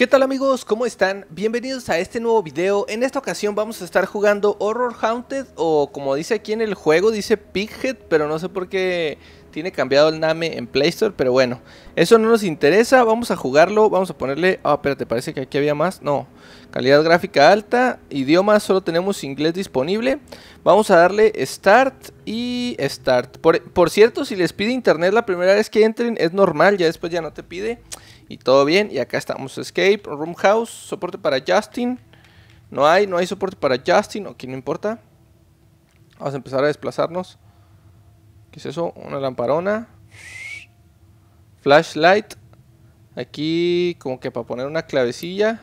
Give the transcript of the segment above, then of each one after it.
¿Qué tal amigos? ¿Cómo están? Bienvenidos a este nuevo video. En esta ocasión vamos a estar jugando Horror Haunted o como dice aquí en el juego, dice Pighead, pero no sé por qué tiene cambiado el name en Play Store, pero bueno, eso no nos interesa, vamos a jugarlo, vamos a ponerle... Ah, espérate, parece que aquí había más, no. Calidad gráfica alta, idioma, solo tenemos inglés disponible. Vamos a darle Start y Start. Por, por cierto, si les pide internet la primera vez que entren es normal, ya después ya no te pide... Y todo bien. Y acá estamos. Escape, Room House. Soporte para Justin. No hay, no hay soporte para Justin. o no importa. Vamos a empezar a desplazarnos. ¿Qué es eso? Una lamparona. Flashlight. Aquí como que para poner una clavecilla.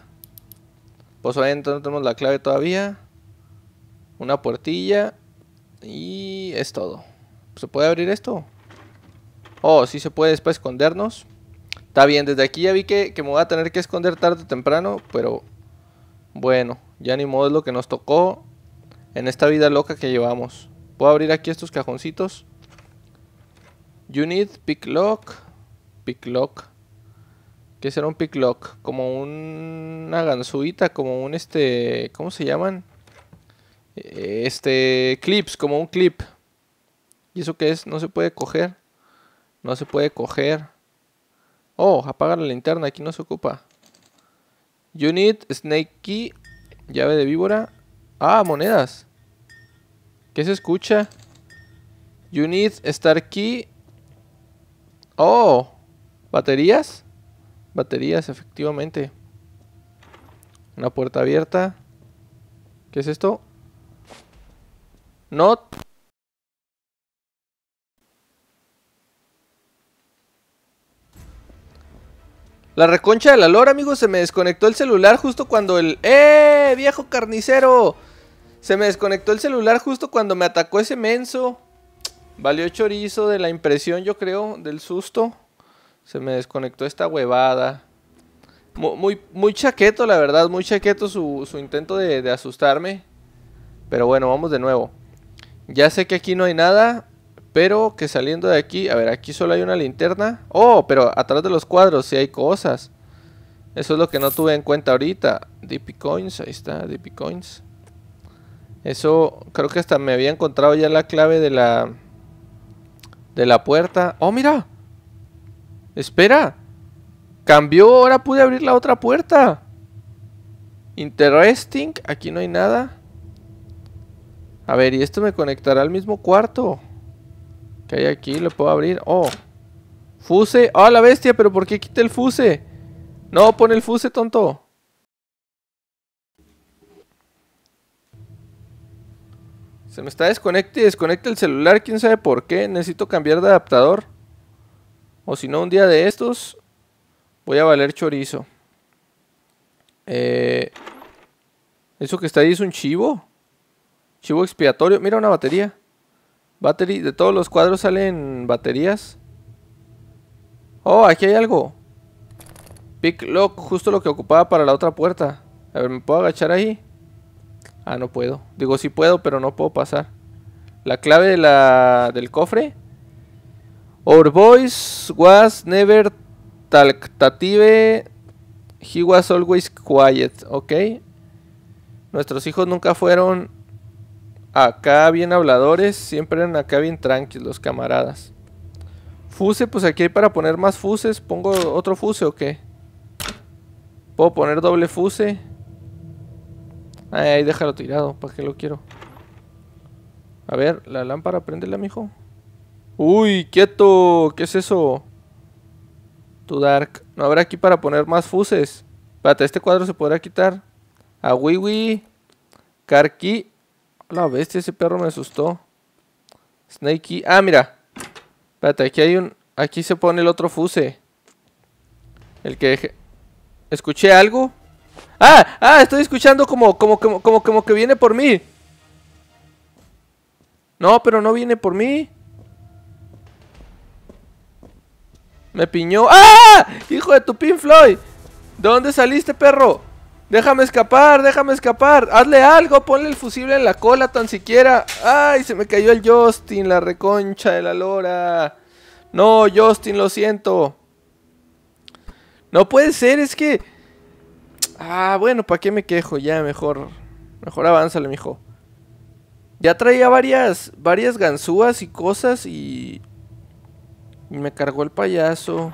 Pues obviamente no tenemos la clave todavía. Una puertilla. Y es todo. ¿Se puede abrir esto? Oh, sí se puede después escondernos. Está bien, desde aquí ya vi que, que me voy a tener que esconder tarde o temprano, pero bueno, ya ni modo es lo que nos tocó en esta vida loca que llevamos. Puedo abrir aquí estos cajoncitos. Unit need pick lock. Pick lock. ¿Qué será un pick lock? Como una ganzuita, como un este... ¿Cómo se llaman? Este... Clips, como un clip. ¿Y eso qué es? No se puede coger. No se puede coger. Oh, apaga la linterna, aquí no se ocupa. Unit, Snake Key, llave de víbora. Ah, monedas. ¿Qué se escucha? Unit, Star Key. Oh, baterías. Baterías, efectivamente. Una puerta abierta. ¿Qué es esto? Not La reconcha de la lora, amigos, se me desconectó el celular justo cuando el... ¡Eh, viejo carnicero! Se me desconectó el celular justo cuando me atacó ese menso. Valió chorizo de la impresión, yo creo, del susto. Se me desconectó esta huevada. Muy, muy, chaqueto, la verdad, muy chaqueto su, intento de asustarme. Pero bueno, vamos de nuevo. Ya sé que aquí no hay nada. Pero que saliendo de aquí, a ver, aquí solo hay una linterna. Oh, pero atrás de los cuadros sí hay cosas. Eso es lo que no tuve en cuenta ahorita. Deep Coins, ahí está, Deep Coins. Eso, creo que hasta me había encontrado ya la clave de la... De la puerta. ¡Oh, mira! ¡Espera! ¡Cambió! Ahora pude abrir la otra puerta. Interesting. Aquí no hay nada. A ver, ¿y esto me conectará al mismo cuarto? ¿Qué hay aquí? ¿Lo puedo abrir? Oh. Fuse. oh, la bestia! ¿Pero por qué quita el fuse? No, pone el fuse, tonto. Se me está desconecte y desconecta el celular. ¿Quién sabe por qué? Necesito cambiar de adaptador. O si no, un día de estos voy a valer chorizo. Eh, ¿Eso que está ahí es un chivo? Chivo expiatorio. Mira una batería. Battery, de todos los cuadros salen baterías. Oh, aquí hay algo. Pick justo lo que ocupaba para la otra puerta. A ver, ¿me puedo agachar ahí? Ah, no puedo. Digo, sí puedo, pero no puedo pasar. La clave de la, del cofre. Our voice was never talkative. He was always quiet. Ok. Nuestros hijos nunca fueron acá bien habladores, siempre en acá bien tranquilos los camaradas. Fuse, pues aquí hay para poner más fuses. ¿Pongo otro fuse o qué? ¿Puedo poner doble fuse? ahí déjalo tirado, ¿para qué lo quiero? A ver, la lámpara, la, mijo. ¡Uy, quieto! ¿Qué es eso? Tu dark. ¿No habrá aquí para poner más fuses? Espérate, ¿este cuadro se podrá quitar? A Wiwi, Karki la bestia, ese perro me asustó. Snakey. Ah, mira. Espérate, aquí hay un... Aquí se pone el otro fuse. El que... ¿Escuché algo? ¡Ah! ¡Ah! Estoy escuchando como, como, como, como, que viene por mí. No, pero no viene por mí. Me piñó. ¡Ah! ¡Hijo de tu Pin Floyd! ¿De dónde saliste, perro? Déjame escapar, déjame escapar. Hazle algo, ponle el fusible en la cola tan siquiera. Ay, se me cayó el Justin, la reconcha de la lora. No, Justin, lo siento. No puede ser, es que... Ah, bueno, ¿para qué me quejo? Ya, mejor... Mejor avánzale, mijo. Ya traía varias... Varias ganzúas y cosas y... Y me cargó el payaso.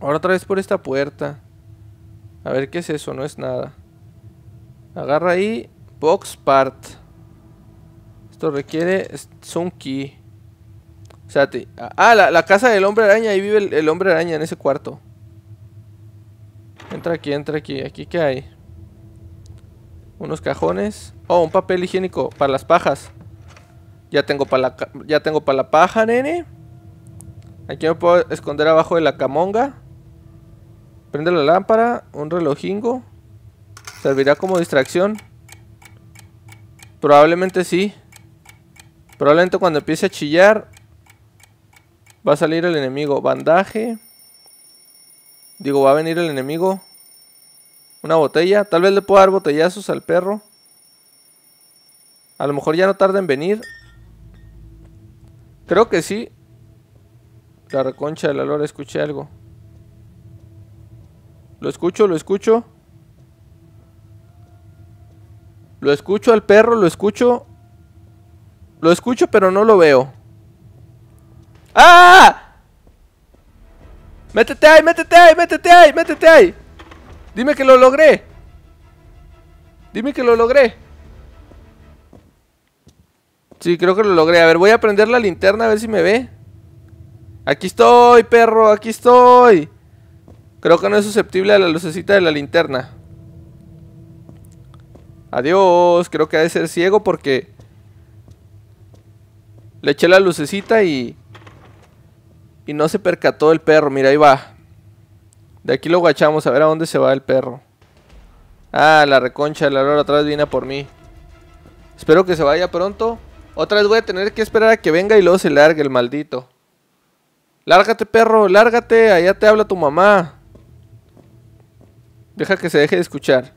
Ahora otra vez por esta puerta. A ver, ¿qué es eso? No es nada. Agarra ahí. Box part. Esto requiere son key. O sea, Ah, ah la, casa del hombre araña. Ahí vive el, hombre araña en ese cuarto. Entra aquí, entra aquí. ¿Aquí qué hay? Unos cajones. Oh, un papel higiénico para las pajas. Ya tengo para ya tengo para la paja, nene. Aquí me puedo esconder abajo de la camonga. Prende la lámpara, un relojingo. ¿Servirá como distracción? Probablemente sí. Probablemente cuando empiece a chillar va a salir el enemigo. Bandaje. Digo, va a venir el enemigo. Una botella. Tal vez le pueda dar botellazos al perro. A lo mejor ya no tarda en venir. Creo que sí. La reconcha de la lora, escuché algo. Lo escucho, lo escucho. Lo escucho al perro, lo escucho. Lo escucho, pero no lo veo. ¡Ah! ¡Métete ahí, métete ahí, métete ahí, métete ahí! Dime que lo logré. Dime que lo logré. Sí, creo que lo logré. A ver, voy a prender la linterna a ver si me ve. Aquí estoy, perro, aquí estoy. Creo que no es susceptible a la lucecita de la linterna. Adiós. Creo que ha de ser ciego porque... Le eché la lucecita y... Y no se percató el perro. Mira, ahí va. De aquí lo guachamos. A ver a dónde se va el perro. Ah, la reconcha. La lora atrás viene por mí. Espero que se vaya pronto. Otra vez voy a tener que esperar a que venga y luego se largue el maldito. Lárgate, perro. Lárgate. Allá te habla tu mamá. Deja que se deje de escuchar.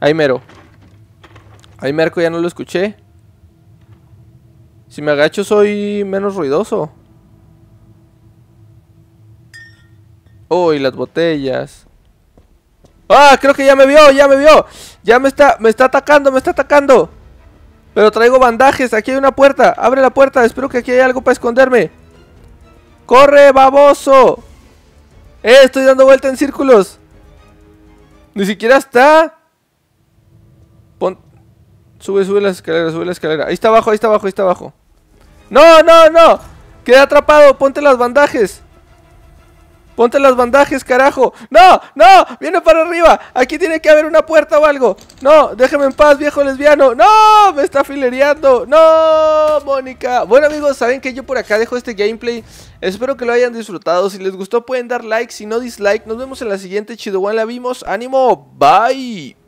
Ahí mero. Ahí merco ya no lo escuché. Si me agacho soy menos ruidoso. Oh, las botellas. ¡Ah! Creo que ya me vio, ya me vio. Ya me está, me está atacando, me está atacando. Pero traigo bandajes, aquí hay una puerta. Abre la puerta, espero que aquí haya algo para esconderme. ¡Corre, baboso! ¡Eh, estoy dando vuelta en círculos! ¡Ni siquiera está! Sube, sube la escalera, sube la escalera. Ahí está abajo, ahí está abajo, ahí está abajo. ¡No, no, no! Queda atrapado, ponte las bandajes. Ponte las bandajes, carajo. ¡No! ¡No! ¡Viene para arriba! Aquí tiene que haber una puerta o algo. ¡No! ¡Déjeme en paz, viejo lesbiano! ¡No! ¡Me está filereando! ¡No! ¡Mónica! Bueno, amigos, saben que yo por acá dejo este gameplay. Espero que lo hayan disfrutado. Si les gustó, pueden dar like. Si no, dislike. Nos vemos en la siguiente. Chido, la vimos. ¡Ánimo! ¡Bye!